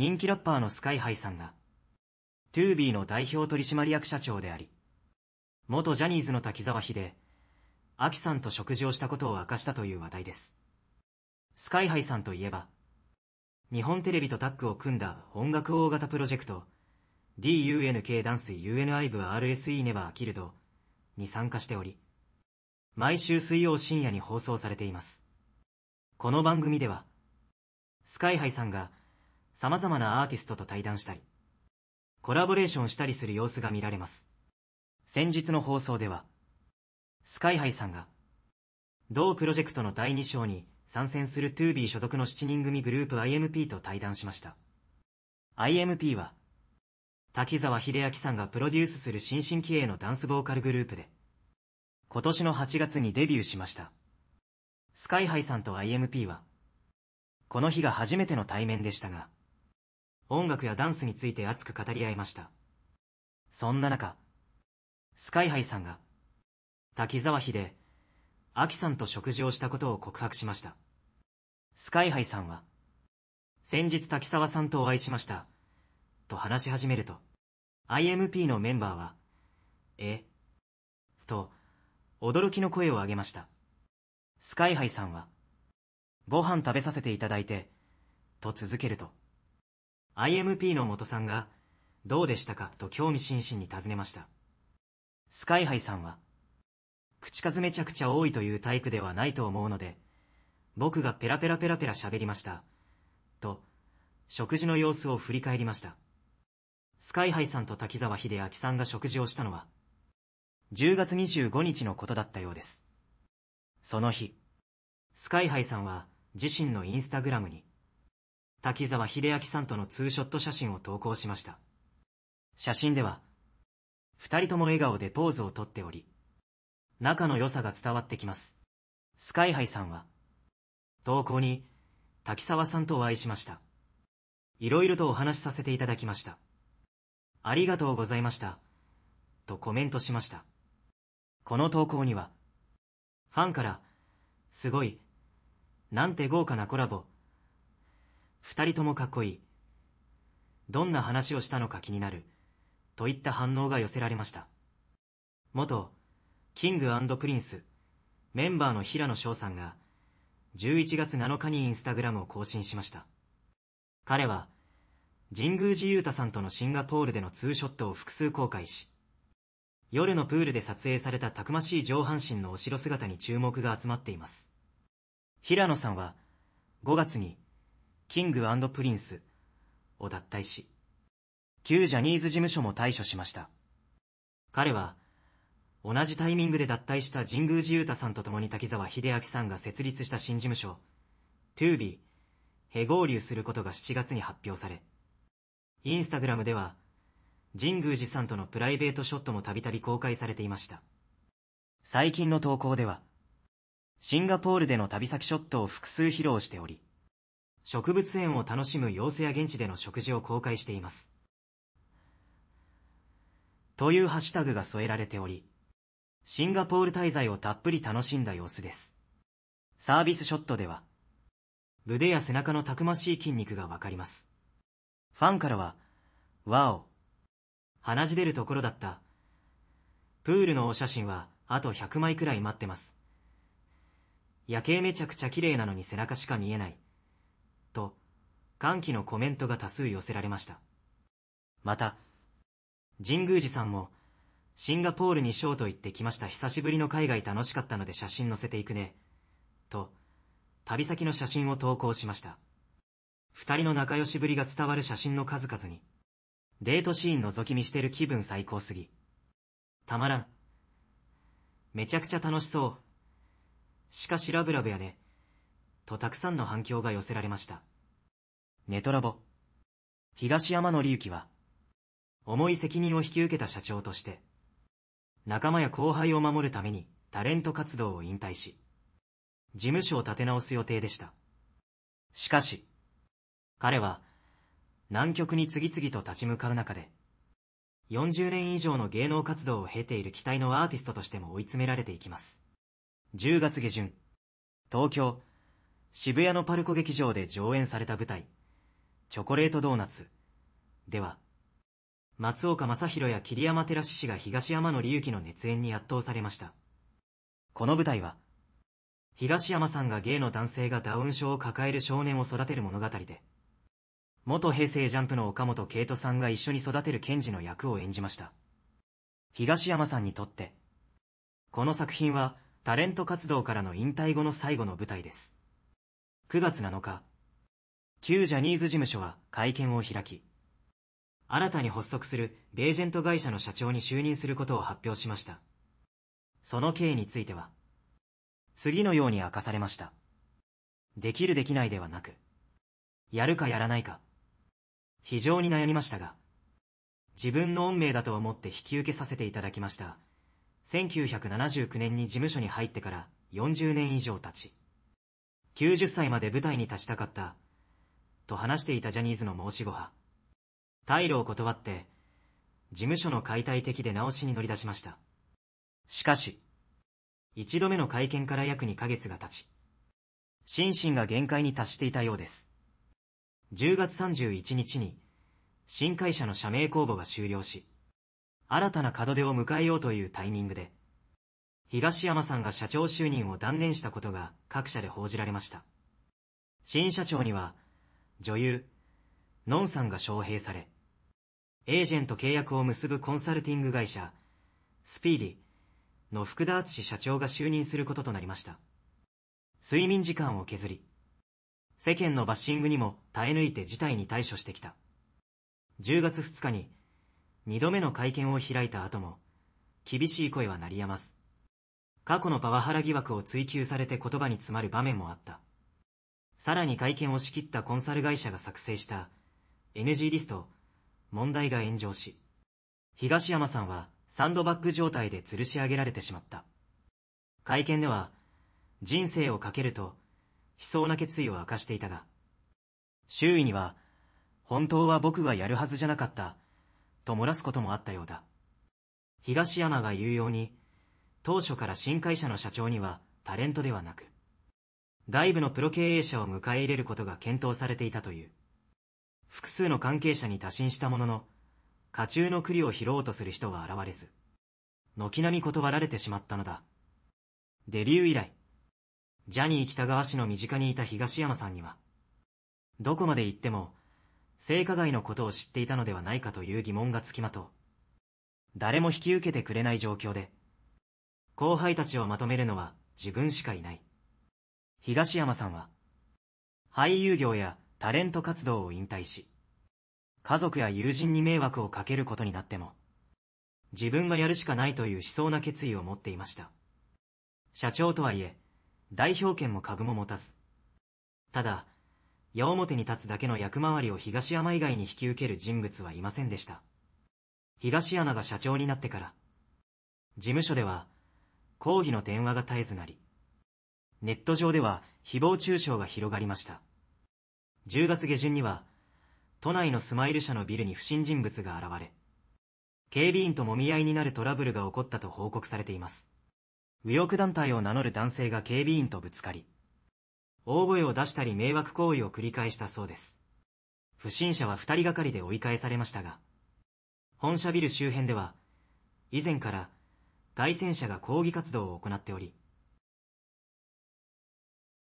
人気ラッパーのスカイハイさんが、トゥービーの代表取締役社長であり、元ジャニーズの滝沢秀、アキさんと食事をしたことを明かしたという話題です。スカイハイさんといえば、日本テレビとタッグを組んだ音楽大型プロジェクト、DUNK ダンス UNI V. RSE ネバーキルドに参加しており、毎週水曜深夜に放送されています。この番組では、スカイハイさんが様々なアーティストと対談したり、コラボレーションしたりする様子が見られます。先日の放送では、スカイハイさんが、同プロジェクトの第2章に参戦する 2B 所属の7人組グループ IMP と対談しました。IMP は、滝沢秀明さんがプロデュースする新進気鋭のダンスボーカルグループで、今年の8月にデビューしました。スカイハイさんと IMP は、この日が初めての対面でしたが、音楽やダンスについて熱く語り合いました。そんな中、スカイハイさんが、滝沢秀、アキさんと食事をしたことを告白しました。スカイハイさんは、先日滝沢さんとお会いしました、と話し始めると、IMP のメンバーは、えと、驚きの声を上げました。スカイハイさんは、ご飯食べさせていただいて、と続けると、IMP の元さんが、どうでしたかと興味津々に尋ねました。スカイハイさんは、口数めちゃくちゃ多いというタイプではないと思うので、僕がペラペラペラペラ喋りました。と、食事の様子を振り返りました。スカイハイさんと滝沢秀明さんが食事をしたのは、10月25日のことだったようです。その日、スカイハイさんは自身のインスタグラムに、滝沢秀明さんとのツーショット写真を投稿しました。写真では、二人とも笑顔でポーズをとっており、仲の良さが伝わってきます。スカイハイさんは、投稿に、滝沢さんとお会いしました。いろいろとお話しさせていただきました。ありがとうございました。とコメントしました。この投稿には、ファンから、すごい、なんて豪華なコラボ、二人ともかっこいい。どんな話をしたのか気になる。といった反応が寄せられました。元、キングプリンス、メンバーの平野翔さんが、11月7日にインスタグラムを更新しました。彼は、神宮寺勇太さんとのシンガポールでのツーショットを複数公開し、夜のプールで撮影されたたくましい上半身のお城姿に注目が集まっています。平野さんは、5月に、キングプリンスを脱退し、旧ジャニーズ事務所も対処しました。彼は、同じタイミングで脱退した神宮寺勇太さんと共に滝沢秀明さんが設立した新事務所、2B、へ合流することが7月に発表され、インスタグラムでは、神宮寺さんとのプライベートショットもたびたび公開されていました。最近の投稿では、シンガポールでの旅先ショットを複数披露しており、植物園を楽しむ様子や現地での食事を公開しています。というハッシュタグが添えられており、シンガポール滞在をたっぷり楽しんだ様子です。サービスショットでは、腕や背中のたくましい筋肉がわかります。ファンからは、わお、鼻血出るところだった。プールのお写真は、あと100枚くらい待ってます。夜景めちゃくちゃ綺麗なのに背中しか見えない。歓喜のコメントが多数寄せられました。また、神宮寺さんも、シンガポールにショート行ってきました久しぶりの海外楽しかったので写真載せていくね、と、旅先の写真を投稿しました。二人の仲良しぶりが伝わる写真の数々に、デートシーン覗き見してる気分最高すぎ。たまらん。めちゃくちゃ楽しそう。しかしラブラブやね。とたくさんの反響が寄せられました。ネトラボ。東山紀之は、重い責任を引き受けた社長として、仲間や後輩を守るためにタレント活動を引退し、事務所を立て直す予定でした。しかし、彼は、南極に次々と立ち向かう中で、40年以上の芸能活動を経ている期待のアーティストとしても追い詰められていきます。10月下旬、東京、渋谷のパルコ劇場で上演された舞台、チョコレートドーナツ。では、松岡正宏や桐山寺志氏が東山の利之の熱演に圧倒されました。この舞台は、東山さんが芸の男性がダウン症を抱える少年を育てる物語で、元平成ジャンプの岡本圭人さんが一緒に育てる賢治の役を演じました。東山さんにとって、この作品はタレント活動からの引退後の最後の舞台です。9月7日、旧ジャニーズ事務所は会見を開き、新たに発足するベージェント会社の社長に就任することを発表しました。その経緯については、次のように明かされました。できるできないではなく、やるかやらないか、非常に悩みましたが、自分の運命だと思って引き受けさせていただきました。1979年に事務所に入ってから40年以上経ち、90歳まで舞台に立ちたかったと話していたジャニーズの申し子は、退路を断って、事務所の解体的で直しに乗り出しました。しかし、一度目の会見から約2ヶ月が経ち、心身が限界に達していたようです。10月31日に、新会社の社名公募が終了し、新たな門出を迎えようというタイミングで、東山さんが社長就任を断念したことが各社で報じられました。新社長には、女優、ノンさんが招聘され、エージェント契約を結ぶコンサルティング会社、スピーディの福田敦社長が就任することとなりました。睡眠時間を削り、世間のバッシングにも耐え抜いて事態に対処してきた。10月2日に、2度目の会見を開いた後も、厳しい声は鳴りやます。過去のパワハラ疑惑を追求されて言葉に詰まる場面もあった。さらに会見を仕切ったコンサル会社が作成した NG リスト問題が炎上し、東山さんはサンドバッグ状態で吊るし上げられてしまった。会見では、人生をかけると、悲壮な決意を明かしていたが、周囲には、本当は僕がやるはずじゃなかった、と漏らすこともあったようだ。東山が言うように、当初から新会社の社長にはタレントではなく、外部のプロ経営者を迎え入れることが検討されていたという。複数の関係者に打診したものの、家中の栗を拾おうとする人は現れず、軒並み断られてしまったのだ。デビュー以来、ジャニー北川氏の身近にいた東山さんには、どこまで行っても、性加害のことを知っていたのではないかという疑問がつきまとう。誰も引き受けてくれない状況で、後輩たちをまとめるのは自分しかいない。東山さんは、俳優業やタレント活動を引退し、家族や友人に迷惑をかけることになっても、自分がやるしかないという思想な決意を持っていました。社長とはいえ、代表権も株も持たず。ただ、矢面に立つだけの役回りを東山以外に引き受ける人物はいませんでした。東山が社長になってから、事務所では、抗議の電話が絶えずなり、ネット上では誹謗中傷が広がりました。10月下旬には、都内のスマイル社のビルに不審人物が現れ、警備員ともみ合いになるトラブルが起こったと報告されています。右翼団体を名乗る男性が警備員とぶつかり、大声を出したり迷惑行為を繰り返したそうです。不審者は二人がかりで追い返されましたが、本社ビル周辺では、以前から、外戦車が抗議活動を行っており、